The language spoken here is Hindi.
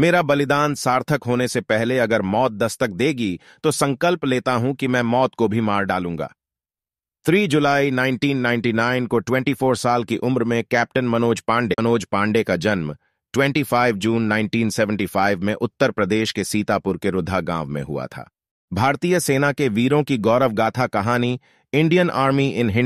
मेरा बलिदान सार्थक होने से पहले अगर मौत दस्तक देगी तो संकल्प लेता हूं कि मैं मौत को भी मार डालूंगा 3 जुलाई 1999 को 24 साल की उम्र में कैप्टन मनोज पांडे मनोज पांडे का जन्म 25 जून 1975 में उत्तर प्रदेश के सीतापुर के रुधा गांव में हुआ था भारतीय सेना के वीरों की गौरव गाथा कहानी इंडियन आर्मी इन हिंड